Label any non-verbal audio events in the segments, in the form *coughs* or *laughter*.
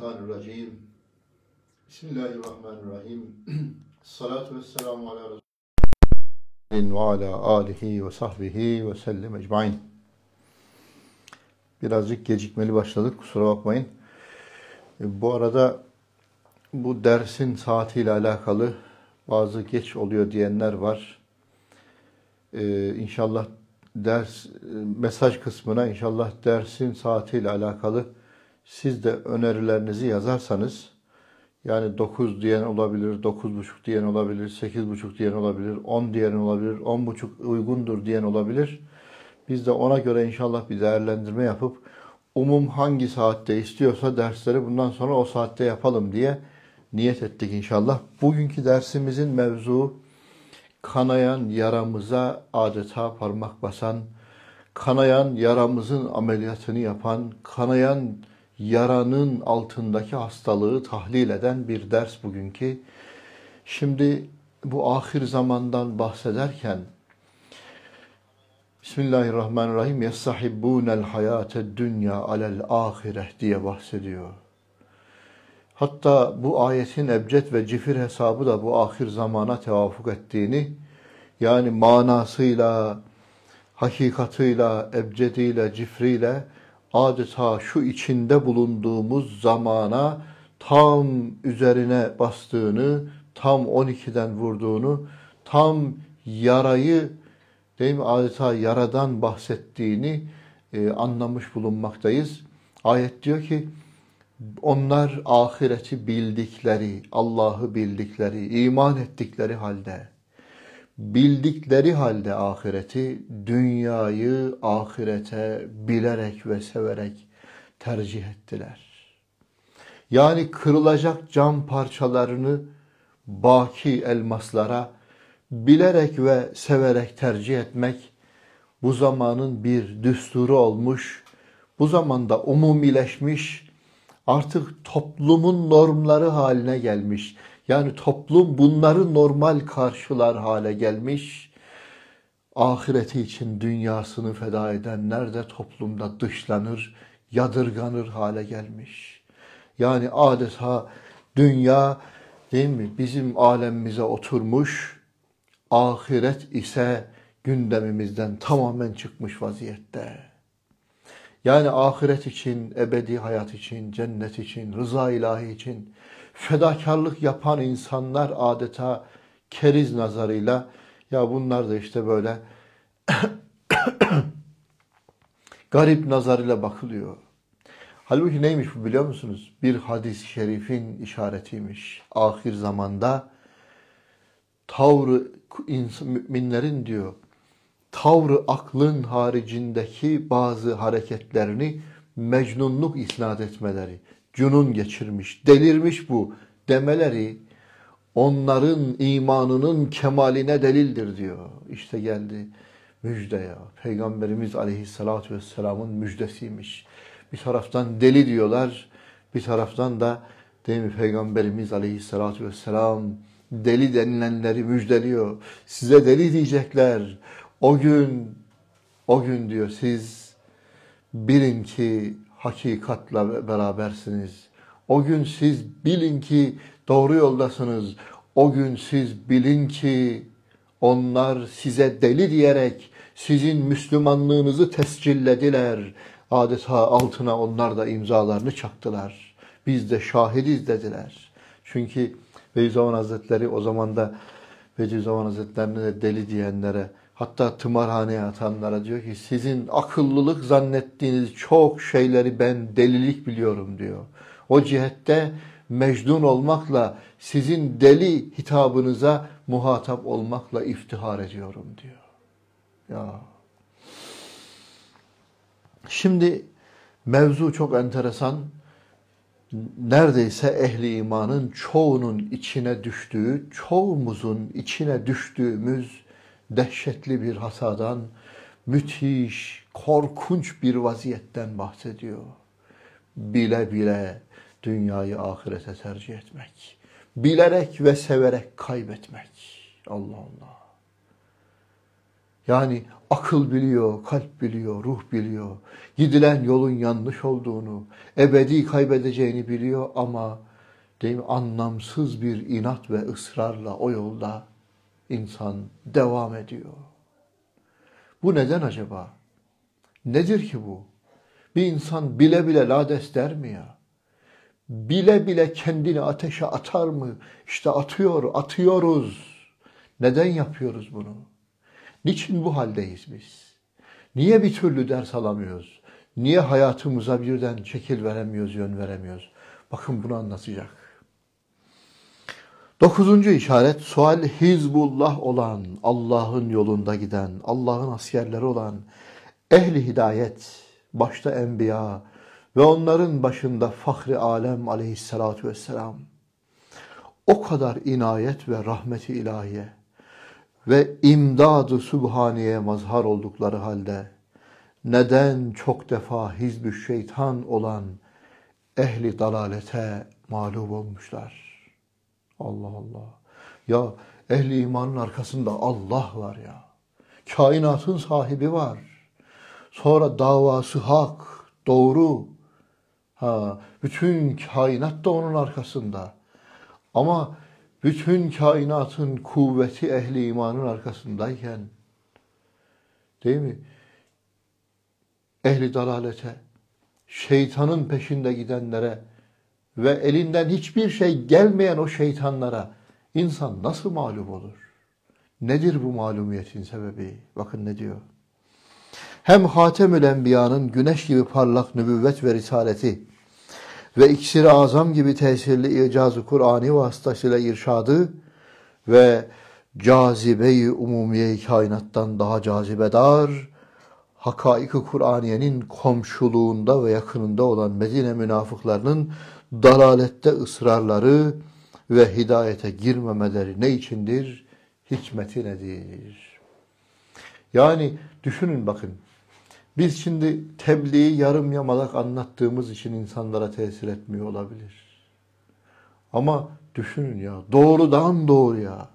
Mineşşeytanirracim. Bismillahirrahmanirrahim. *clears throat* Salatu vesselamu ala Resulü'nün ve ala alihi ve sahbihi ve sellem ecmain. Birazcık gecikmeli başladık kusura bakmayın. E, bu arada bu dersin saatiyle alakalı bazı geç oluyor diyenler var. Ee, inşallah ders e, mesaj kısmına inşallah dersin saatiyle alakalı siz de önerilerinizi yazarsanız yani 9 diyen olabilir, 9,5 diyen olabilir, 8,5 diyen olabilir, 10 diyen olabilir, 10,5 uygundur diyen olabilir. Biz de ona göre inşallah bir değerlendirme yapıp umum hangi saatte istiyorsa dersleri bundan sonra o saatte yapalım diye niyet ettik inşallah. Bugünkü dersimizin mevzu kanayan yaramıza adeta parmak basan, kanayan yaramızın ameliyatını yapan, kanayan yaranın altındaki hastalığı tahlil eden bir ders bugünkü. Şimdi bu ahir zamandan bahsederken Bismillahirrahmanirrahim. Yessahibbunel hayate dünya alel ahireh diye bahsediyor. Hatta bu ayetin ebced ve cifir hesabı da bu ahir zamana tevafuk ettiğini yani manasıyla, hakikatıyla, ebcediyle, cifriyle adeta şu içinde bulunduğumuz zamana tam üzerine bastığını, tam 12'den vurduğunu, tam yarayı değil mi adeta yaradan bahsettiğini e, anlamış bulunmaktayız. Ayet diyor ki onlar ahireti bildikleri, Allah'ı bildikleri, iman ettikleri halde bildikleri halde ahireti, dünyayı ahirete bilerek ve severek tercih ettiler. Yani kırılacak cam parçalarını baki elmaslara bilerek ve severek tercih etmek bu zamanın bir düsturu olmuş, bu zamanda umumileşmiş, artık toplumun normları haline gelmiş yani toplum bunları normal karşılar hale gelmiş. Ahireti için dünyasını feda edenler de toplumda dışlanır, yadırganır hale gelmiş. Yani adeta dünya değil mi bizim alemimize oturmuş, ahiret ise gündemimizden tamamen çıkmış vaziyette. Yani ahiret için, ebedi hayat için, cennet için, rıza ilahi için fedakarlık yapan insanlar adeta keriz nazarıyla ya bunlar da işte böyle *coughs* garip nazarıyla bakılıyor. Halbuki neymiş bu biliyor musunuz? Bir hadis-i şerifin işaretiymiş. Ahir zamanda tavrı müminlerin diyor tavrı aklın haricindeki bazı hareketlerini mecnunluk isnat etmeleri, cunun geçirmiş, delirmiş bu demeleri onların imanının kemaline delildir diyor. İşte geldi müjde ya. Peygamberimiz aleyhissalatü vesselamın müjdesiymiş. Bir taraftan deli diyorlar, bir taraftan da değil mi Peygamberimiz aleyhissalatü vesselam deli denilenleri müjdeliyor. Size deli diyecekler. O gün, o gün diyor siz bilin ki hakikatla berabersiniz. O gün siz bilin ki doğru yoldasınız. O gün siz bilin ki onlar size deli diyerek sizin Müslümanlığınızı tescillediler. Adeta altına onlar da imzalarını çaktılar. Biz de şahidiz dediler. Çünkü Beyzavan Hazretleri o zaman da Bediüzzaman Hazretlerine de deli diyenlere Hatta tımarhaneye atanlara diyor ki sizin akıllılık zannettiğiniz çok şeyleri ben delilik biliyorum diyor. O cihette mecnun olmakla sizin deli hitabınıza muhatap olmakla iftihar ediyorum diyor. Ya. Şimdi mevzu çok enteresan. Neredeyse ehli imanın çoğunun içine düştüğü, çoğumuzun içine düştüğümüz dehşetli bir hasadan, müthiş, korkunç bir vaziyetten bahsediyor. Bile bile dünyayı ahirete tercih etmek. Bilerek ve severek kaybetmek. Allah Allah. Yani akıl biliyor, kalp biliyor, ruh biliyor. Gidilen yolun yanlış olduğunu, ebedi kaybedeceğini biliyor ama değil mi? anlamsız bir inat ve ısrarla o yolda insan devam ediyor. Bu neden acaba? Nedir ki bu? Bir insan bile bile lades der mi ya? Bile bile kendini ateşe atar mı? İşte atıyor, atıyoruz. Neden yapıyoruz bunu? Niçin bu haldeyiz biz? Niye bir türlü ders alamıyoruz? Niye hayatımıza birden şekil veremiyoruz, yön veremiyoruz? Bakın bunu anlatacak. Dokuzuncu işaret sual Hizbullah olan, Allah'ın yolunda giden, Allah'ın askerleri olan ehli hidayet, başta enbiya ve onların başında fahri alem aleyhissalatu vesselam. O kadar inayet ve rahmeti ilahiye ve imdadı sübhaniye mazhar oldukları halde neden çok defa hizb şeytan olan ehli dalalete mağlup olmuşlar?'' Allah Allah. Ya ehli imanın arkasında Allah var ya. Kainatın sahibi var. Sonra davası hak, doğru. Ha, bütün kainat da onun arkasında. Ama bütün kainatın kuvveti ehli imanın arkasındayken değil mi? Ehli dalalete, şeytanın peşinde gidenlere ve elinden hiçbir şey gelmeyen o şeytanlara insan nasıl mağlup olur? Nedir bu malumiyetin sebebi? Bakın ne diyor. Hem Hatemül Enbiya'nın güneş gibi parlak nübüvvet ve risaleti ve iksir azam gibi tesirli icazı Kur'an'ı vasıtasıyla irşadı ve cazibeyi umumiye kainattan daha cazibedar, hakaik-i Kur'aniyenin komşuluğunda ve yakınında olan Medine münafıklarının dalalette ısrarları ve hidayete girmemeleri ne içindir? Hikmeti nedir? Yani düşünün bakın. Biz şimdi tebliği yarım yamalak anlattığımız için insanlara tesir etmiyor olabilir. Ama düşünün ya doğrudan doğruya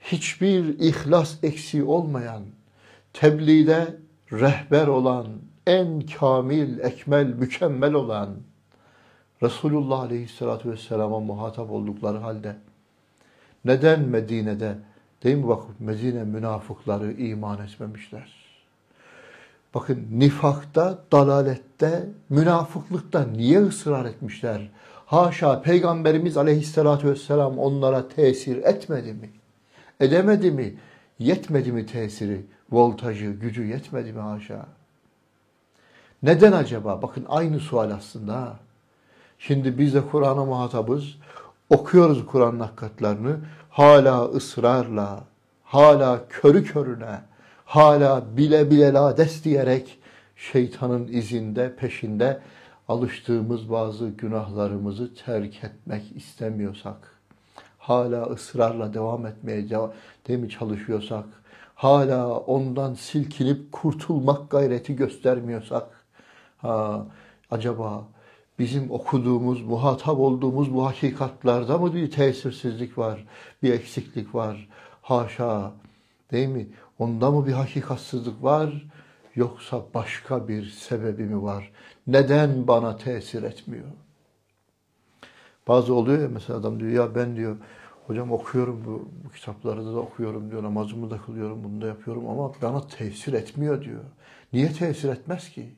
hiçbir ihlas eksiği olmayan, tebliğde rehber olan, en kamil, ekmel, mükemmel olan Resulullah Aleyhisselatü Vesselam'a muhatap oldukları halde neden Medine'de değil mi bak Medine münafıkları iman etmemişler? Bakın nifakta, dalalette, münafıklıkta niye ısrar etmişler? Haşa Peygamberimiz aleyhissalatü vesselam onlara tesir etmedi mi? Edemedi mi? Yetmedi mi tesiri, voltajı, gücü yetmedi mi haşa? Neden acaba? Bakın aynı sual aslında. Şimdi biz de Kur'an'a muhatabız. Okuyoruz Kur'an hakikatlerini, Hala ısrarla, hala körü körüne, hala bile bile lades diyerek şeytanın izinde, peşinde alıştığımız bazı günahlarımızı terk etmek istemiyorsak, hala ısrarla devam etmeye değil mi çalışıyorsak, hala ondan silkinip kurtulmak gayreti göstermiyorsak, ha, acaba bizim okuduğumuz, muhatap olduğumuz bu hakikatlarda mı bir tesirsizlik var, bir eksiklik var? Haşa. Değil mi? Onda mı bir hakikatsizlik var yoksa başka bir sebebi mi var? Neden bana tesir etmiyor? Bazı oluyor ya mesela adam diyor ya ben diyor hocam okuyorum bu, bu kitapları da okuyorum diyor namazımı da kılıyorum bunu da yapıyorum ama bana tesir etmiyor diyor. Niye tesir etmez ki?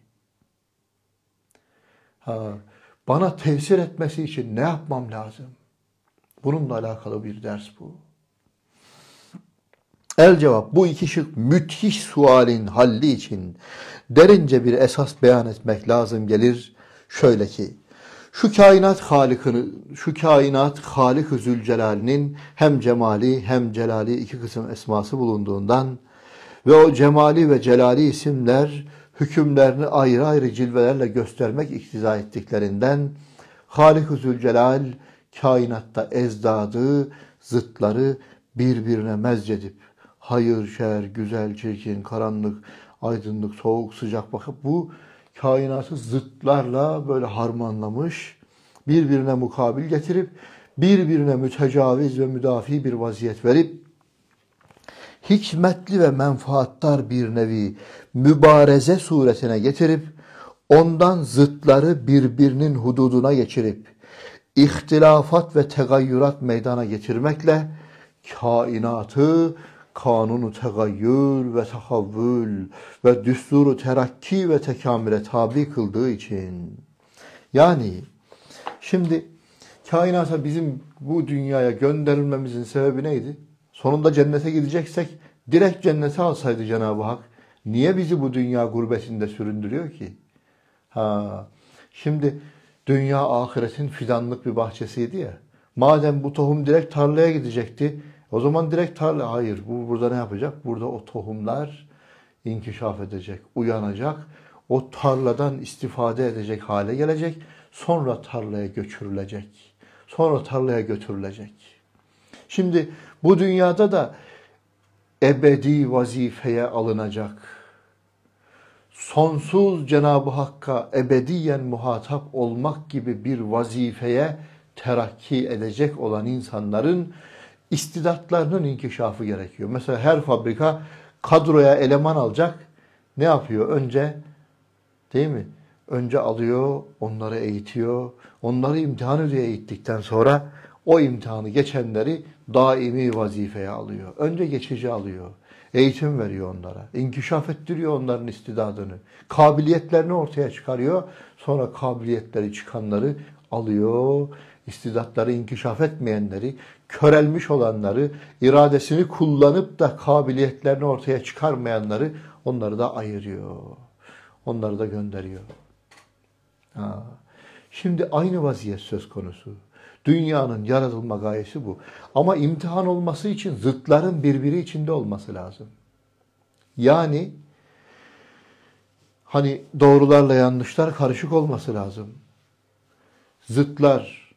Ha, bana tesir etmesi için ne yapmam lazım? Bununla alakalı bir ders bu. El cevap bu iki şık müthiş sualin halli için derince bir esas beyan etmek lazım gelir. Şöyle ki şu kainat halikını şu kainat Halik Zülcelal'inin hem cemali hem celali iki kısım esması bulunduğundan ve o cemali ve celali isimler hükümlerini ayrı ayrı cilvelerle göstermek iktiza ettiklerinden Halik-ü Zülcelal kainatta ezdadı, zıtları birbirine mezcedip hayır, şer, güzel, çirkin, karanlık, aydınlık, soğuk, sıcak bakıp bu kainatı zıtlarla böyle harmanlamış, birbirine mukabil getirip birbirine mütecaviz ve müdafi bir vaziyet verip hikmetli ve menfaattar bir nevi mübareze suretine getirip ondan zıtları birbirinin hududuna geçirip ihtilafat ve tegayyürat meydana getirmekle kainatı kanunu tegayyür ve tahavvül ve düsturu terakki ve tekamüle tabi kıldığı için. Yani şimdi kainata bizim bu dünyaya gönderilmemizin sebebi neydi? sonunda cennete gideceksek direkt cennete alsaydı Cenab-ı Hak niye bizi bu dünya gurbetinde süründürüyor ki? Ha. Şimdi dünya ahiretin fidanlık bir bahçesiydi ya. Madem bu tohum direkt tarlaya gidecekti, o zaman direkt tarla hayır. Bu burada ne yapacak? Burada o tohumlar inkişaf edecek, uyanacak. O tarladan istifade edecek hale gelecek. Sonra tarlaya götürülecek, Sonra tarlaya götürülecek. Şimdi bu dünyada da ebedi vazifeye alınacak. Sonsuz Cenab-ı Hakk'a ebediyen muhatap olmak gibi bir vazifeye terakki edecek olan insanların istidatlarının inkişafı gerekiyor. Mesela her fabrika kadroya eleman alacak. Ne yapıyor? Önce değil mi? Önce alıyor, onları eğitiyor. Onları imtihan ediyor eğittikten sonra o imtihanı geçenleri daimi vazifeye alıyor. Önce geçici alıyor. Eğitim veriyor onlara. İnkişaf ettiriyor onların istidadını. Kabiliyetlerini ortaya çıkarıyor. Sonra kabiliyetleri çıkanları alıyor. İstidatları inkişaf etmeyenleri, körelmiş olanları, iradesini kullanıp da kabiliyetlerini ortaya çıkarmayanları onları da ayırıyor. Onları da gönderiyor. Ha. Şimdi aynı vaziyet söz konusu. Dünyanın yaratılma gayesi bu. Ama imtihan olması için zıtların birbiri içinde olması lazım. Yani hani doğrularla yanlışlar karışık olması lazım. Zıtlar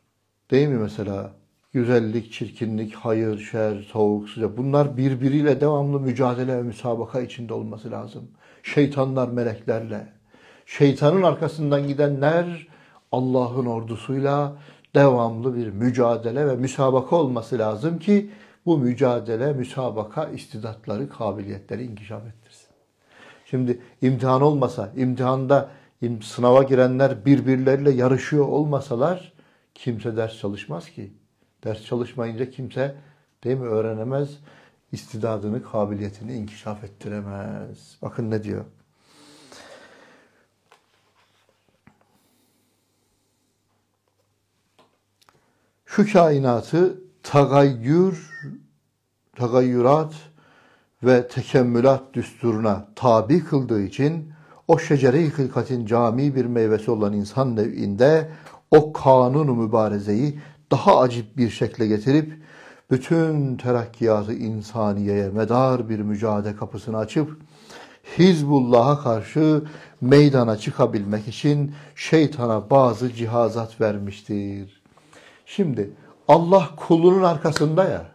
değil mi mesela? Güzellik, çirkinlik, hayır, şer, soğuk, sıcak bunlar birbiriyle devamlı mücadele ve müsabaka içinde olması lazım. Şeytanlar meleklerle, şeytanın arkasından gidenler Allah'ın ordusuyla, devamlı bir mücadele ve müsabaka olması lazım ki bu mücadele, müsabaka istidatları, kabiliyetleri inkişaf ettirsin. Şimdi imtihan olmasa, imtihanda sınava girenler birbirleriyle yarışıyor olmasalar kimse ders çalışmaz ki. Ders çalışmayınca kimse değil mi öğrenemez, istidadını, kabiliyetini inkişaf ettiremez. Bakın ne diyor? şu kainatı tagayyür, tagayyürat ve tekemmülat düsturuna tabi kıldığı için o şecere-i hılkatin cami bir meyvesi olan insan nev'inde o kanunu mübarezeyi daha acip bir şekle getirip bütün terakkiyatı insaniyeye medar bir mücadele kapısını açıp Hizbullah'a karşı meydana çıkabilmek için şeytana bazı cihazat vermiştir. Şimdi Allah kulunun arkasında ya.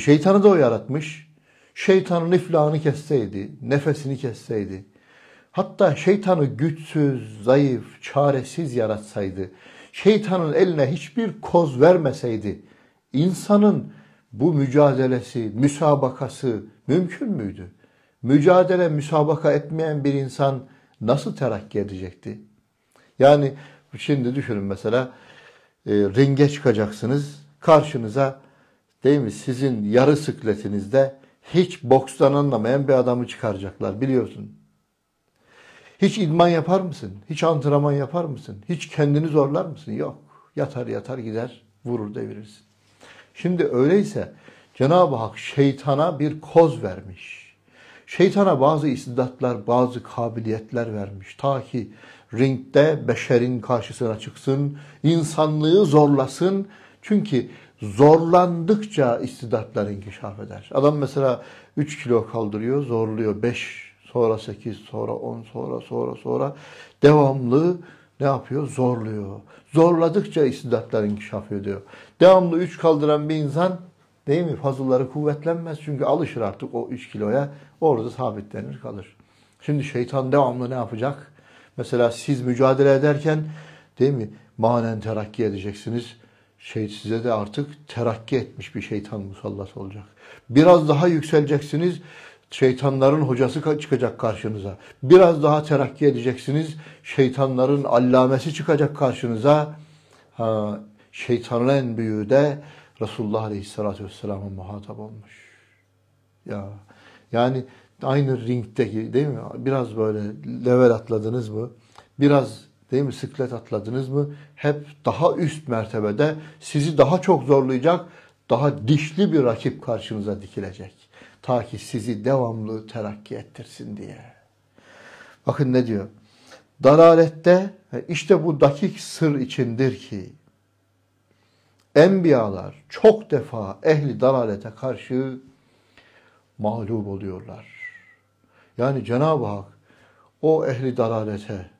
Şeytanı da o yaratmış. Şeytanın iflahını kesseydi, nefesini kesseydi. Hatta şeytanı güçsüz, zayıf, çaresiz yaratsaydı. Şeytanın eline hiçbir koz vermeseydi. insanın bu mücadelesi, müsabakası mümkün müydü? Mücadele, müsabaka etmeyen bir insan nasıl terakki edecekti? Yani şimdi düşünün mesela e, ringe çıkacaksınız. Karşınıza değil mi sizin yarı sıkletinizde hiç bokstan anlamayan bir adamı çıkaracaklar biliyorsun. Hiç idman yapar mısın? Hiç antrenman yapar mısın? Hiç kendini zorlar mısın? Yok. Yatar yatar gider vurur devirirsin. Şimdi öyleyse Cenab-ı Hak şeytana bir koz vermiş. Şeytana bazı istidatlar, bazı kabiliyetler vermiş. Ta ki ringde beşerin karşısına çıksın, insanlığı zorlasın. Çünkü zorlandıkça istidatlar inkişaf eder. Adam mesela 3 kilo kaldırıyor, zorluyor. 5, sonra 8, sonra 10, sonra sonra sonra devamlı ne yapıyor? Zorluyor. Zorladıkça istidatlar inkişaf ediyor. Devamlı 3 kaldıran bir insan değil mi? Fazlaları kuvvetlenmez çünkü alışır artık o 3 kiloya. Orada sabitlenir kalır. Şimdi şeytan devamlı ne yapacak? Mesela siz mücadele ederken değil mi manen terakki edeceksiniz. Şey size de artık terakki etmiş bir şeytan musallat olacak. Biraz daha yükseleceksiniz. Şeytanların hocası çıkacak karşınıza. Biraz daha terakki edeceksiniz. Şeytanların allamesi çıkacak karşınıza. Ha, şeytanın en büyüğü de Resulullah Aleyhisselatü Vesselam'a muhatap olmuş. Ya yani aynı ringteki değil mi? Biraz böyle level atladınız mı? Biraz değil mi sıklet atladınız mı? Hep daha üst mertebede sizi daha çok zorlayacak, daha dişli bir rakip karşınıza dikilecek. Ta ki sizi devamlı terakki ettirsin diye. Bakın ne diyor? Dalalette e, işte bu dakik sır içindir ki enbiyalar çok defa ehli dalalete karşı mağlup oluyorlar. Yani Cenab-ı Hak o ehli dalalete,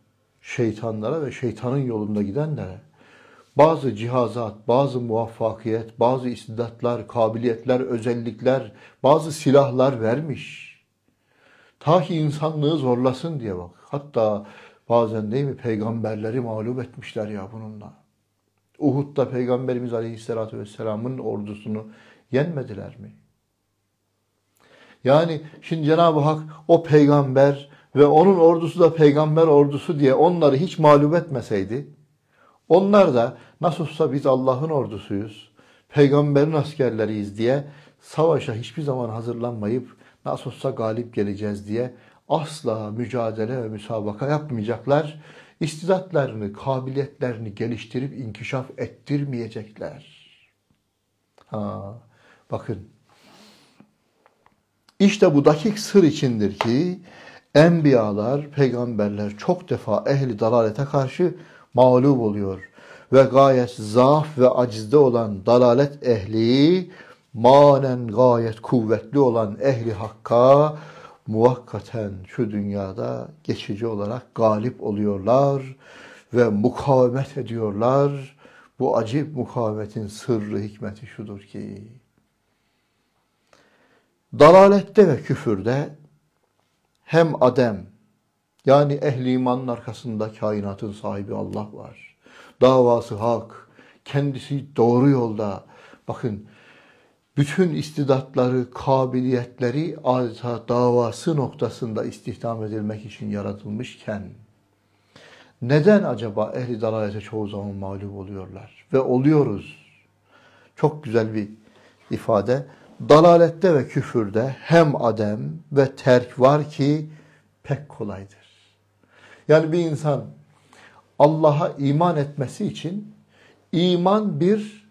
şeytanlara ve şeytanın yolunda gidenlere bazı cihazat, bazı muvaffakiyet, bazı istidatlar, kabiliyetler, özellikler, bazı silahlar vermiş. Ta ki insanlığı zorlasın diye bak. Hatta bazen değil mi peygamberleri mağlup etmişler ya bununla. Uhud'da Peygamberimiz Aleyhisselatü Vesselam'ın ordusunu yenmediler mi? Yani şimdi Cenab-ı Hak o peygamber ve onun ordusu da peygamber ordusu diye onları hiç mağlup etmeseydi, onlar da nasılsa biz Allah'ın ordusuyuz, peygamberin askerleriyiz diye savaşa hiçbir zaman hazırlanmayıp nasılsa galip geleceğiz diye asla mücadele ve müsabaka yapmayacaklar. İstidatlarını, kabiliyetlerini geliştirip inkişaf ettirmeyecekler. Ha, bakın işte bu dakik sır içindir ki enbiyalar, peygamberler çok defa ehli dalalete karşı mağlup oluyor. Ve gayet zaaf ve acizde olan dalalet ehli, manen gayet kuvvetli olan ehli hakka muhakkaten şu dünyada geçici olarak galip oluyorlar ve mukavemet ediyorlar. Bu acip mukavemetin sırrı hikmeti şudur ki Dalalette ve küfürde hem Adem yani ehli imanın arkasında kainatın sahibi Allah var. Davası hak, kendisi doğru yolda. Bakın bütün istidatları, kabiliyetleri adeta davası noktasında istihdam edilmek için yaratılmışken neden acaba ehli dalalete çoğu zaman mağlup oluyorlar ve oluyoruz? Çok güzel bir ifade dalalette ve küfürde hem adem ve terk var ki pek kolaydır. Yani bir insan Allah'a iman etmesi için iman bir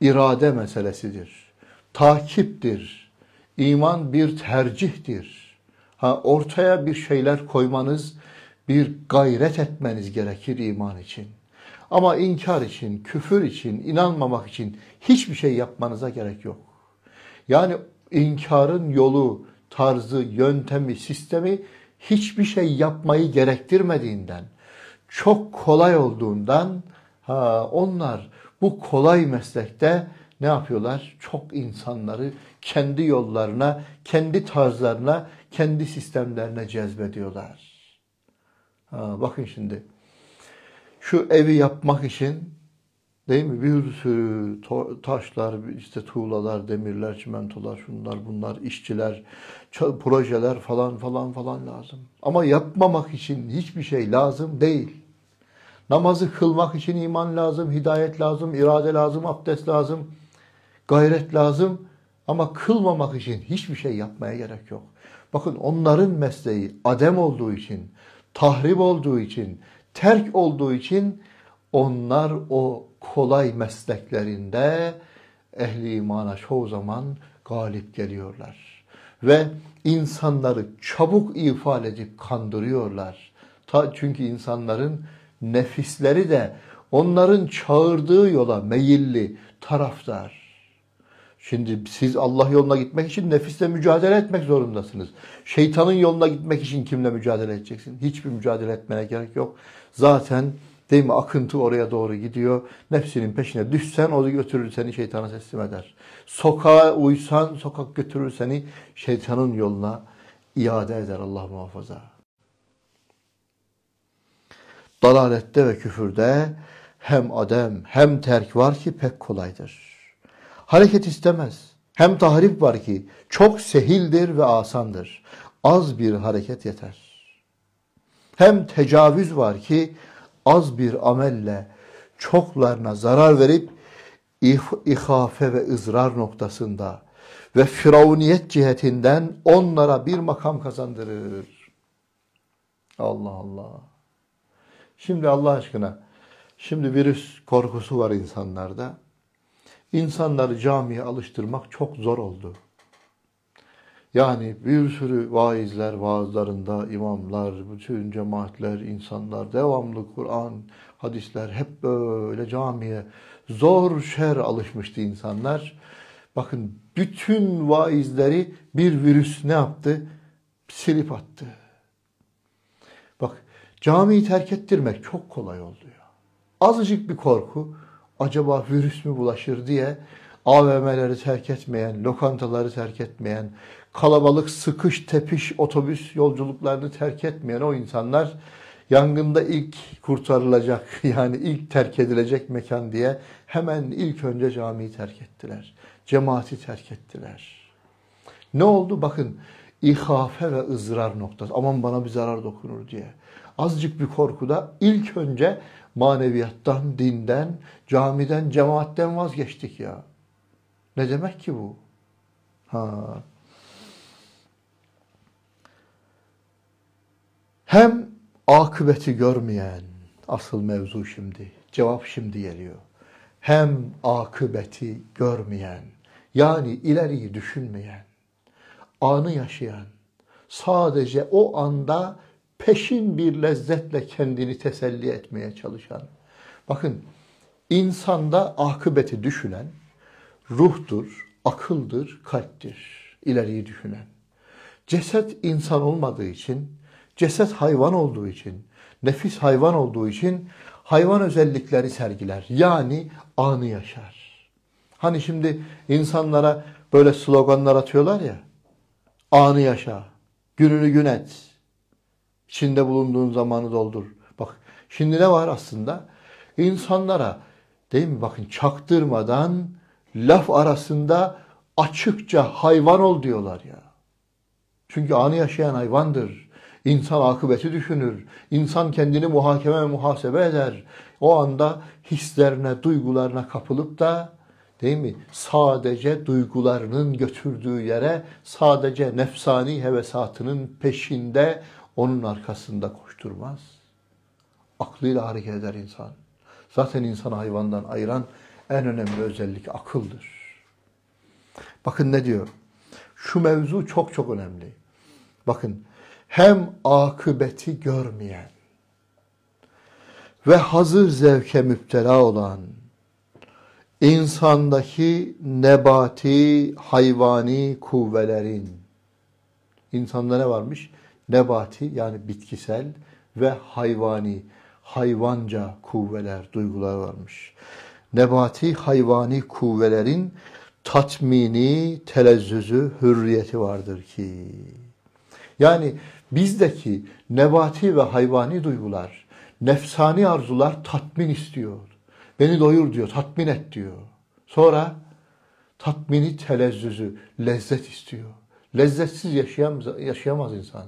irade meselesidir. Takiptir. İman bir tercihtir. Ha, ortaya bir şeyler koymanız, bir gayret etmeniz gerekir iman için. Ama inkar için, küfür için, inanmamak için hiçbir şey yapmanıza gerek yok. Yani inkarın yolu, tarzı, yöntemi, sistemi hiçbir şey yapmayı gerektirmediğinden, çok kolay olduğundan ha, onlar bu kolay meslekte ne yapıyorlar? Çok insanları kendi yollarına, kendi tarzlarına, kendi sistemlerine cezbediyorlar. Ha, bakın şimdi şu evi yapmak için Değil mi? Bir sürü taşlar, işte tuğlalar, demirler, çimentolar, şunlar bunlar, işçiler, projeler falan falan falan lazım. Ama yapmamak için hiçbir şey lazım değil. Namazı kılmak için iman lazım, hidayet lazım, irade lazım, abdest lazım, gayret lazım. Ama kılmamak için hiçbir şey yapmaya gerek yok. Bakın onların mesleği adem olduğu için, tahrip olduğu için, terk olduğu için onlar o kolay mesleklerinde ehli imana çoğu zaman galip geliyorlar. Ve insanları çabuk ifade edip kandırıyorlar. Ta çünkü insanların nefisleri de onların çağırdığı yola meyilli, taraftar. Şimdi siz Allah yoluna gitmek için nefisle mücadele etmek zorundasınız. Şeytanın yoluna gitmek için kimle mücadele edeceksin? Hiçbir mücadele etmene gerek yok. Zaten Değil mi? Akıntı oraya doğru gidiyor. Nefsinin peşine düşsen o götürür seni şeytana teslim eder. Sokağa uysan sokak götürür seni şeytanın yoluna iade eder Allah muhafaza. Dalalette ve küfürde hem adem hem terk var ki pek kolaydır. Hareket istemez. Hem tahrip var ki çok sehildir ve asandır. Az bir hareket yeter. Hem tecavüz var ki az bir amelle çoklarına zarar verip ihafe ve ızrar noktasında ve firavuniyet cihetinden onlara bir makam kazandırır. Allah Allah. Şimdi Allah aşkına, şimdi virüs korkusu var insanlarda. İnsanları camiye alıştırmak çok zor oldu. Yani bir sürü vaizler, vaazlarında imamlar, bütün cemaatler, insanlar, devamlı Kur'an, hadisler hep böyle camiye zor şer alışmıştı insanlar. Bakın bütün vaizleri bir virüs ne yaptı? Silip attı. Bak camiyi terk ettirmek çok kolay oldu ya. Azıcık bir korku acaba virüs mü bulaşır diye AVM'leri terk etmeyen, lokantaları terk etmeyen, kalabalık, sıkış tepiş otobüs yolculuklarını terk etmeyen o insanlar yangında ilk kurtarılacak *laughs* yani ilk terk edilecek mekan diye hemen ilk önce camiyi terk ettiler. Cemaati terk ettiler. Ne oldu? Bakın ihafe ve ızrar noktası. Aman bana bir zarar dokunur diye. Azıcık bir korkuda ilk önce maneviyattan, dinden, camiden, cemaatten vazgeçtik ya. Ne demek ki bu? Ha. Hem akıbeti görmeyen asıl mevzu şimdi, cevap şimdi geliyor. Hem akıbeti görmeyen yani ileriyi düşünmeyen, anı yaşayan, sadece o anda peşin bir lezzetle kendini teselli etmeye çalışan. Bakın insanda akıbeti düşünen ruhtur, akıldır, kalptir. ileriyi düşünen. Ceset insan olmadığı için Ceset hayvan olduğu için, nefis hayvan olduğu için hayvan özellikleri sergiler. Yani anı yaşar. Hani şimdi insanlara böyle sloganlar atıyorlar ya. Anı yaşa, gününü gün et, içinde bulunduğun zamanı doldur. Bak şimdi ne var aslında? İnsanlara değil mi bakın çaktırmadan laf arasında açıkça hayvan ol diyorlar ya. Çünkü anı yaşayan hayvandır. İnsan akıbeti düşünür. İnsan kendini muhakeme muhasebe eder. O anda hislerine, duygularına kapılıp da değil mi? Sadece duygularının götürdüğü yere, sadece nefsani hevesatının peşinde onun arkasında koşturmaz. Aklıyla hareket eder insan. Zaten insan hayvandan ayıran en önemli özellik akıldır. Bakın ne diyor? Şu mevzu çok çok önemli. Bakın hem akıbeti görmeyen ve hazır zevke müptela olan insandaki nebati, hayvani kuvvelerin insanda ne varmış? Nebati yani bitkisel ve hayvani, hayvanca kuvveler, duygular varmış. Nebati, hayvani kuvvelerin tatmini, telezzüzü, hürriyeti vardır ki. Yani bizdeki nebati ve hayvani duygular, nefsani arzular tatmin istiyor. Beni doyur diyor, tatmin et diyor. Sonra tatmini telezzüzü, lezzet istiyor. Lezzetsiz yaşayamaz, yaşayamaz insan.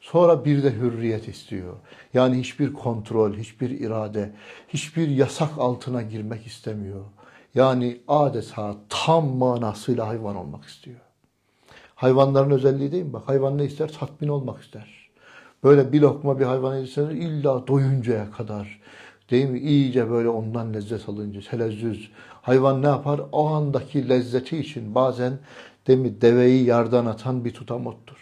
Sonra bir de hürriyet istiyor. Yani hiçbir kontrol, hiçbir irade, hiçbir yasak altına girmek istemiyor. Yani adeta tam manasıyla hayvan olmak istiyor. Hayvanların özelliği değil mi? Bak hayvan ne ister? Tatmin olmak ister. Böyle bir lokma bir hayvan yedirseniz illa doyuncaya kadar. Değil mi? İyice böyle ondan lezzet alınca, telezzüz. Hayvan ne yapar? O andaki lezzeti için bazen değil mi? Deveyi yardan atan bir tutamottur.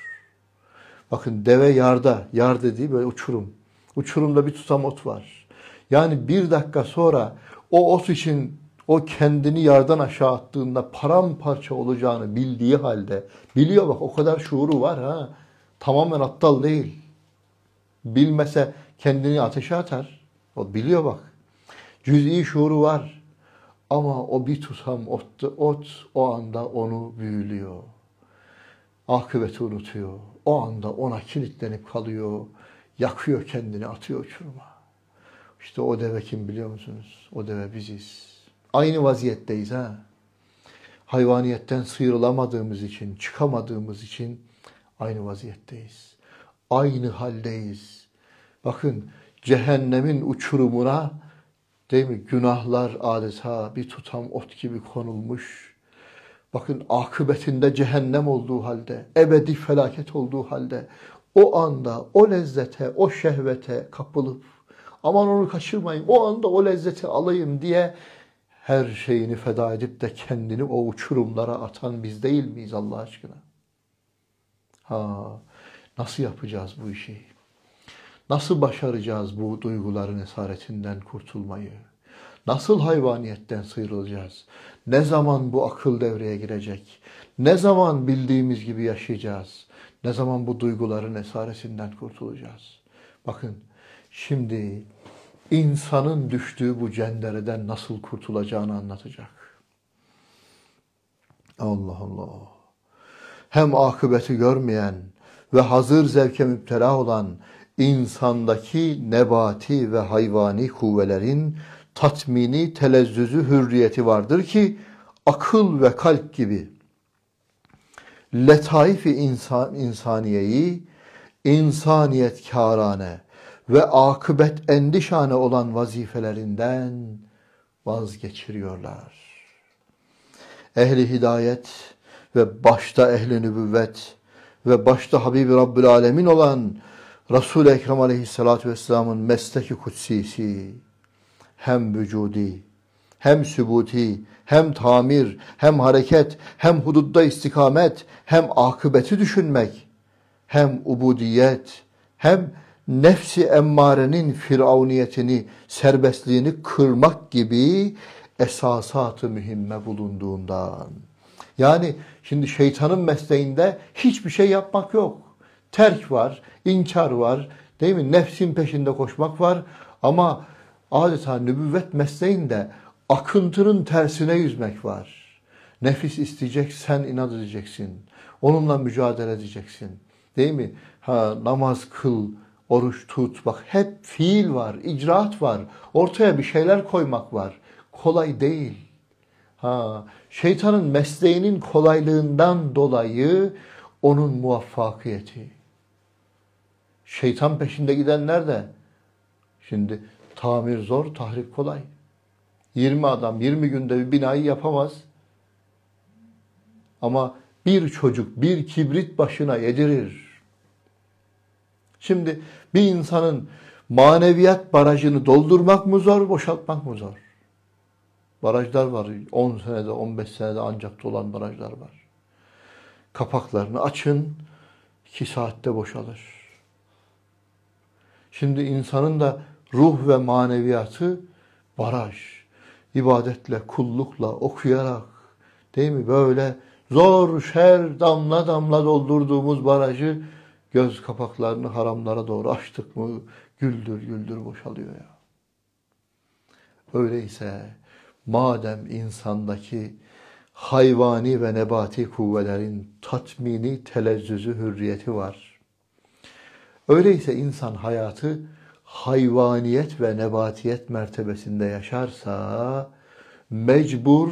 Bakın deve yarda, yar dediği böyle uçurum. Uçurumda bir tutamot var. Yani bir dakika sonra o ot için o kendini yardan aşağı attığında paramparça olacağını bildiği halde biliyor bak o kadar şuuru var ha tamamen aptal değil. Bilmese kendini ateşe atar. O biliyor bak. Cüz'i şuuru var. Ama o bir tutam ot ot o anda onu büyülüyor. Akıbeti unutuyor. O anda ona kilitlenip kalıyor. Yakıyor kendini, atıyor uçuruma. İşte o deve kim biliyor musunuz? O deve biziz. Aynı vaziyetteyiz ha. Hayvaniyetten sıyrılamadığımız için, çıkamadığımız için aynı vaziyetteyiz. Aynı haldeyiz. Bakın cehennemin uçurumuna değil mi günahlar adeta bir tutam ot gibi konulmuş. Bakın akıbetinde cehennem olduğu halde, ebedi felaket olduğu halde o anda o lezzete, o şehvete kapılıp aman onu kaçırmayın, o anda o lezzeti alayım diye her şeyini feda edip de kendini o uçurumlara atan biz değil miyiz Allah aşkına? Ha, nasıl yapacağız bu işi? Nasıl başaracağız bu duyguların esaretinden kurtulmayı? Nasıl hayvaniyetten sıyrılacağız? Ne zaman bu akıl devreye girecek? Ne zaman bildiğimiz gibi yaşayacağız? Ne zaman bu duyguların esaresinden kurtulacağız? Bakın şimdi insanın düştüğü bu cendereden nasıl kurtulacağını anlatacak. Allah Allah. Hem akıbeti görmeyen ve hazır zevke müptela olan insandaki nebati ve hayvani kuvvelerin tatmini, telezzüzü, hürriyeti vardır ki akıl ve kalp gibi letaifi insan, insaniyeyi insaniyet kârane, ve akıbet endişane olan vazifelerinden vazgeçiriyorlar. Ehli hidayet ve başta ehli nübüvvet ve başta Habibi Rabbül Alemin olan Resul-i Ekrem Aleyhisselatü Vesselam'ın mesleki kutsisi hem vücudi hem sübuti, hem tamir, hem hareket, hem hududda istikamet, hem akıbeti düşünmek, hem ubudiyet, hem nefsi emmarenin firavuniyetini, serbestliğini kırmak gibi esasatı mühimme bulunduğundan. Yani şimdi şeytanın mesleğinde hiçbir şey yapmak yok. Terk var, inkar var, değil mi? Nefsin peşinde koşmak var ama adeta nübüvvet mesleğinde akıntının tersine yüzmek var. Nefis isteyecek, sen inat edeceksin. Onunla mücadele edeceksin. Değil mi? Ha, namaz kıl, oruç tut. Bak hep fiil var, icraat var. Ortaya bir şeyler koymak var. Kolay değil. Ha, şeytanın mesleğinin kolaylığından dolayı onun muvaffakiyeti. Şeytan peşinde gidenler de şimdi tamir zor, tahrip kolay. 20 adam 20 günde bir binayı yapamaz. Ama bir çocuk bir kibrit başına yedirir. Şimdi bir insanın maneviyat barajını doldurmak mı zor, boşaltmak mı zor? Barajlar var. 10 senede, 15 senede ancak dolan barajlar var. Kapaklarını açın, 2 saatte boşalır. Şimdi insanın da ruh ve maneviyatı baraj. İbadetle, kullukla, okuyarak değil mi? Böyle zor şer damla damla doldurduğumuz barajı Göz kapaklarını haramlara doğru açtık mı güldür güldür boşalıyor ya. Öyleyse madem insandaki hayvani ve nebati kuvvelerin tatmini, telezzüzü, hürriyeti var. Öyleyse insan hayatı hayvaniyet ve nebatiyet mertebesinde yaşarsa mecbur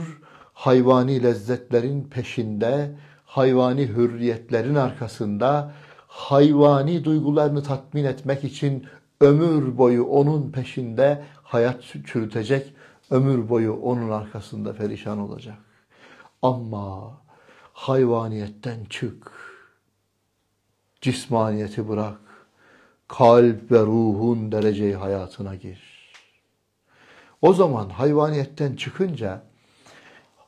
hayvani lezzetlerin peşinde, hayvani hürriyetlerin arkasında hayvani duygularını tatmin etmek için ömür boyu onun peşinde hayat çürütecek, ömür boyu onun arkasında perişan olacak. Ama hayvaniyetten çık, cismaniyeti bırak, kalp ve ruhun dereceyi hayatına gir. O zaman hayvaniyetten çıkınca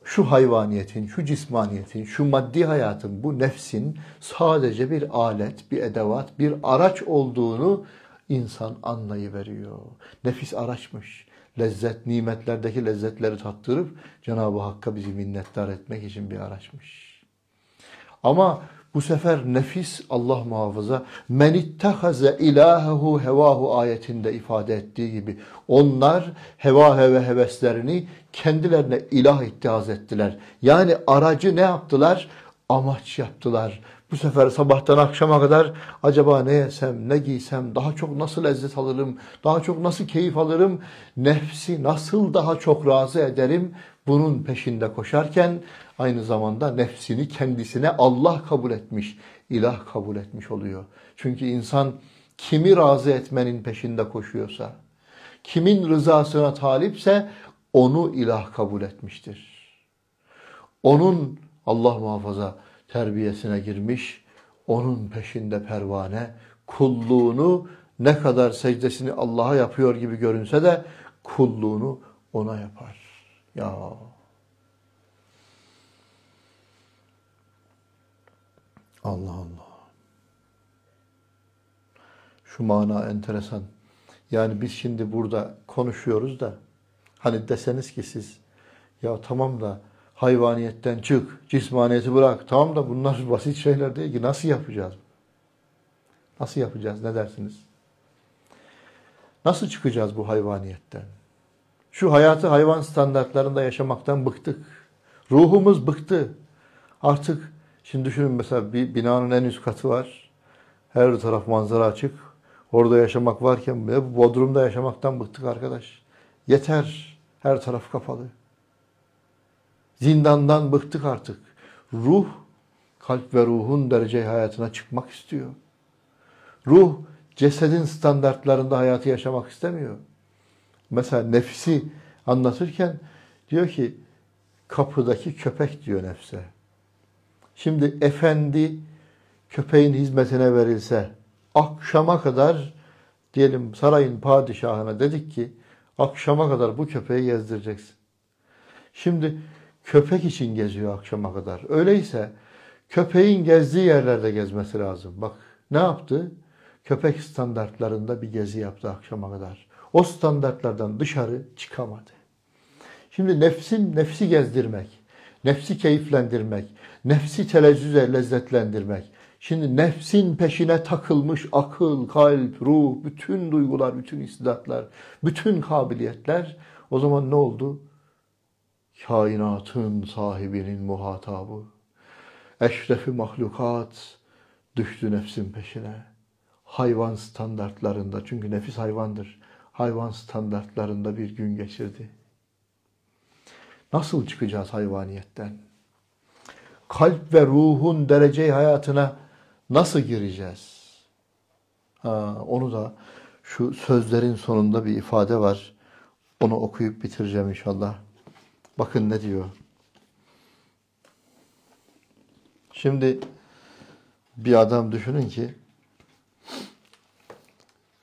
şu hayvaniyetin, şu cismaniyetin, şu maddi hayatın, bu nefsin sadece bir alet, bir edevat, bir araç olduğunu insan anlayıveriyor. Nefis araçmış. Lezzet, nimetlerdeki lezzetleri tattırıp Cenab-ı Hakk'a bizi minnettar etmek için bir araçmış. Ama bu sefer nefis Allah muhafaza men ittehaze ilahehu hevahu ayetinde ifade ettiği gibi onlar heva ve heveslerini kendilerine ilah ittihaz ettiler. Yani aracı ne yaptılar? Amaç yaptılar. Bu sefer sabahtan akşama kadar acaba ne yesem, ne giysem, daha çok nasıl lezzet alırım, daha çok nasıl keyif alırım, nefsi nasıl daha çok razı ederim bunun peşinde koşarken aynı zamanda nefsini kendisine Allah kabul etmiş, ilah kabul etmiş oluyor. Çünkü insan kimi razı etmenin peşinde koşuyorsa, kimin rızasına talipse onu ilah kabul etmiştir. Onun Allah muhafaza terbiyesine girmiş, onun peşinde pervane, kulluğunu ne kadar secdesini Allah'a yapıyor gibi görünse de kulluğunu ona yapar. Ya Allah Allah. Şu mana enteresan. Yani biz şimdi burada konuşuyoruz da hani deseniz ki siz ya tamam da Hayvaniyetten çık, cismaniyeti bırak. Tamam da bunlar *laughs* basit şeyler değil ki. Nasıl yapacağız? Nasıl yapacağız? Ne dersiniz? Nasıl çıkacağız bu hayvaniyetten? Şu hayatı hayvan standartlarında yaşamaktan bıktık. Ruhumuz bıktı. Artık şimdi düşünün mesela bir binanın en üst katı var. Her taraf manzara açık. Orada yaşamak varken bu Bodrum'da yaşamaktan bıktık arkadaş. Yeter. Her taraf kapalı. Zindandan bıktık artık. Ruh, kalp ve ruhun derece hayatına çıkmak istiyor. Ruh, cesedin standartlarında hayatı yaşamak istemiyor. Mesela nefsi anlatırken diyor ki, kapıdaki köpek diyor nefse. Şimdi efendi köpeğin hizmetine verilse, akşama kadar diyelim sarayın padişahına dedik ki, akşama kadar bu köpeği gezdireceksin. Şimdi köpek için geziyor akşama kadar. Öyleyse köpeğin gezdiği yerlerde gezmesi lazım. Bak ne yaptı? Köpek standartlarında bir gezi yaptı akşama kadar. O standartlardan dışarı çıkamadı. Şimdi nefsin nefsi gezdirmek, nefsi keyiflendirmek, nefsi telezzüze lezzetlendirmek. Şimdi nefsin peşine takılmış akıl, kalp, ruh, bütün duygular, bütün istidatlar, bütün kabiliyetler o zaman ne oldu? kainatın sahibinin muhatabı. Eşrefi mahlukat düştü nefsin peşine. Hayvan standartlarında, çünkü nefis hayvandır. Hayvan standartlarında bir gün geçirdi. Nasıl çıkacağız hayvaniyetten? Kalp ve ruhun dereceyi hayatına nasıl gireceğiz? Ha, onu da şu sözlerin sonunda bir ifade var. Onu okuyup bitireceğim inşallah. Bakın ne diyor. Şimdi bir adam düşünün ki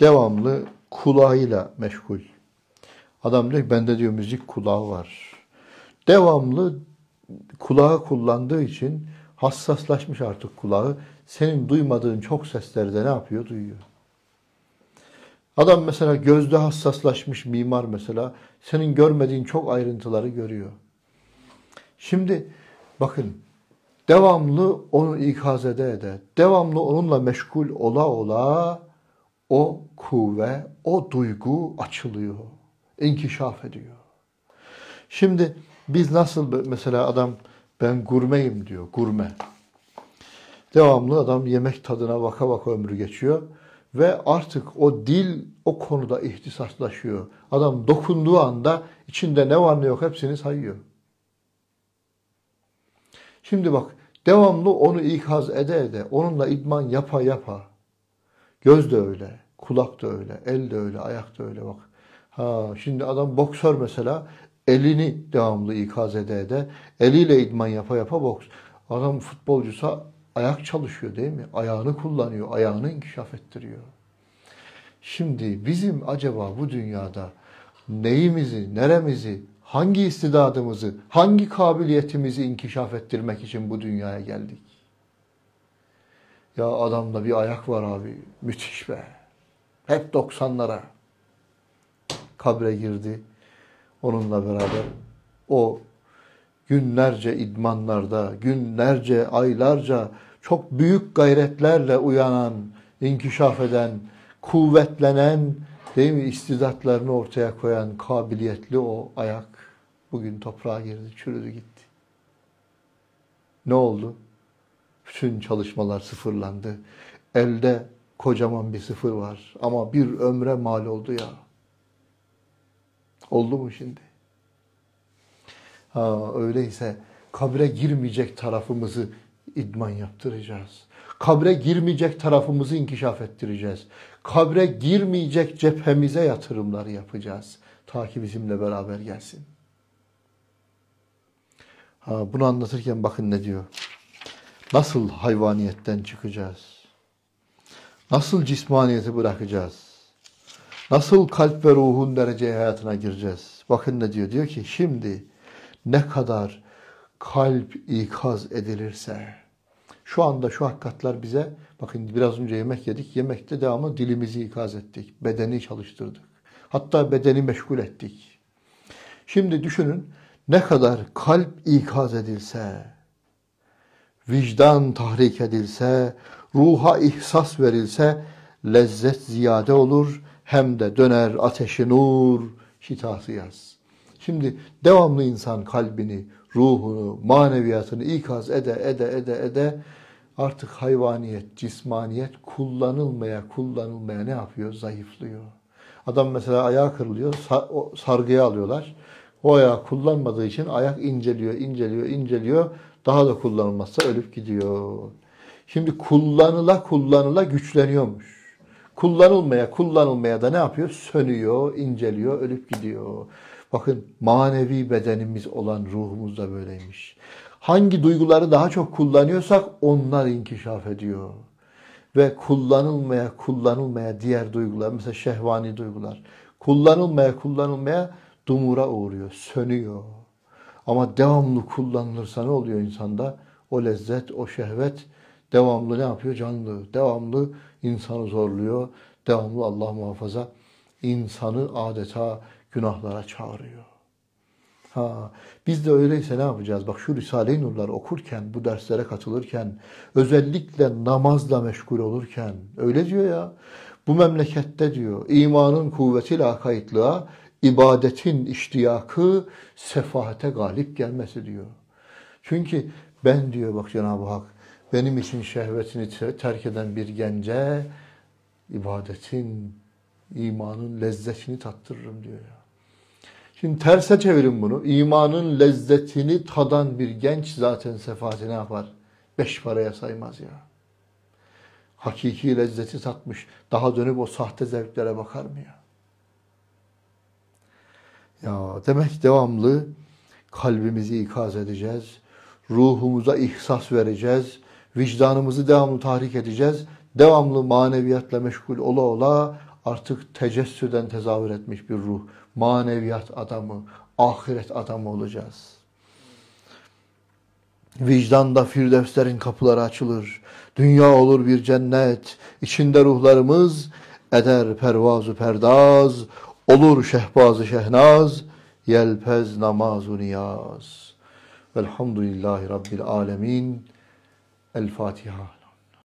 devamlı kulağıyla meşgul. Adam diyor ki bende diyor müzik kulağı var. Devamlı kulağı kullandığı için hassaslaşmış artık kulağı. Senin duymadığın çok seslerde ne yapıyor? Duyuyor. Adam mesela gözde hassaslaşmış mimar mesela senin görmediğin çok ayrıntıları görüyor. Şimdi bakın devamlı onu ikaz ede ede, devamlı onunla meşgul ola ola o kuvve, o duygu açılıyor, inkişaf ediyor. Şimdi biz nasıl mesela adam ben gurmeyim diyor, gurme. Devamlı adam yemek tadına vaka vaka ömrü geçiyor ve artık o dil o konuda ihtisaslaşıyor. Adam dokunduğu anda içinde ne var ne yok hepsini sayıyor. Şimdi bak devamlı onu ikaz ede ede, onunla idman yapa yapa. Göz de öyle, kulak da öyle, el de öyle, ayak da öyle bak. Ha şimdi adam boksör mesela elini devamlı ikaz ede ede, eliyle idman yapa yapa boks. Adam futbolcusa Ayak çalışıyor değil mi? Ayağını kullanıyor, ayağını inkişaf ettiriyor. Şimdi bizim acaba bu dünyada neyimizi, neremizi, hangi istidadımızı, hangi kabiliyetimizi inkişaf ettirmek için bu dünyaya geldik? Ya adamda bir ayak var abi, müthiş be. Hep 90'lara kabre girdi. Onunla beraber o günlerce idmanlarda, günlerce, aylarca çok büyük gayretlerle uyanan, inkişaf eden, kuvvetlenen, değil mi istidatlarını ortaya koyan kabiliyetli o ayak bugün toprağa girdi, çürüdü gitti. Ne oldu? Bütün çalışmalar sıfırlandı. Elde kocaman bir sıfır var ama bir ömre mal oldu ya. Oldu mu şimdi? Ha, öyleyse kabre girmeyecek tarafımızı idman yaptıracağız. Kabre girmeyecek tarafımızı inkişaf ettireceğiz. Kabre girmeyecek cephemize yatırımlar yapacağız. Ta ki bizimle beraber gelsin. Ha, bunu anlatırken bakın ne diyor. Nasıl hayvaniyetten çıkacağız? Nasıl cismaniyeti bırakacağız? Nasıl kalp ve ruhun dereceye hayatına gireceğiz? Bakın ne diyor. Diyor ki şimdi ne kadar kalp ikaz edilirse. Şu anda şu hakikatler bize, bakın biraz önce yemek yedik, yemekte devamlı dilimizi ikaz ettik, bedeni çalıştırdık. Hatta bedeni meşgul ettik. Şimdi düşünün ne kadar kalp ikaz edilse, vicdan tahrik edilse, ruha ihsas verilse lezzet ziyade olur hem de döner ateşi nur şitası yaz. Şimdi devamlı insan kalbini, ruhunu, maneviyatını ikaz ede ede ede ede artık hayvaniyet, cismaniyet kullanılmaya kullanılmaya ne yapıyor? Zayıflıyor. Adam mesela ayağı kırılıyor, sargıya alıyorlar. O ayağı kullanmadığı için ayak inceliyor, inceliyor, inceliyor. Daha da kullanılmazsa ölüp gidiyor. Şimdi kullanıla kullanıla güçleniyormuş. Kullanılmaya kullanılmaya da ne yapıyor? Sönüyor, inceliyor, ölüp gidiyor. Bakın manevi bedenimiz olan ruhumuz da böyleymiş. Hangi duyguları daha çok kullanıyorsak onlar inkişaf ediyor. Ve kullanılmaya kullanılmaya diğer duygular mesela şehvani duygular kullanılmaya kullanılmaya dumura uğruyor, sönüyor. Ama devamlı kullanılırsa ne oluyor insanda? O lezzet, o şehvet devamlı ne yapıyor? Canlı, devamlı insanı zorluyor. Devamlı Allah muhafaza insanı adeta günahlara çağırıyor. Ha, biz de öyleyse ne yapacağız? Bak şu Risale-i Nurlar okurken, bu derslere katılırken, özellikle namazla meşgul olurken öyle diyor ya. Bu memlekette diyor imanın kuvvetiyle akaytlığa, ibadetin iştiyakı sefahate galip gelmesi diyor. Çünkü ben diyor bak Cenab-ı Hak benim için şehvetini terk eden bir gence ibadetin, imanın lezzetini tattırırım diyor ya. Şimdi terse çevirin bunu. İmanın lezzetini tadan bir genç zaten sefati ne yapar? Beş paraya saymaz ya. Hakiki lezzeti tatmış. Daha dönüp o sahte zevklere bakar mı ya? Ya demek devamlı kalbimizi ikaz edeceğiz. Ruhumuza ihsas vereceğiz. Vicdanımızı devamlı tahrik edeceğiz. Devamlı maneviyatla meşgul ola ola artık tecessüden tezahür etmiş bir ruh maneviyat adamı, ahiret adamı olacağız. Vicdanda firdevslerin kapıları açılır. Dünya olur bir cennet. İçinde ruhlarımız eder pervazu perdaz. Olur şehbazı şehnaz. Yelpez namazu niyaz. Velhamdülillahi Rabbil alemin. El Fatiha.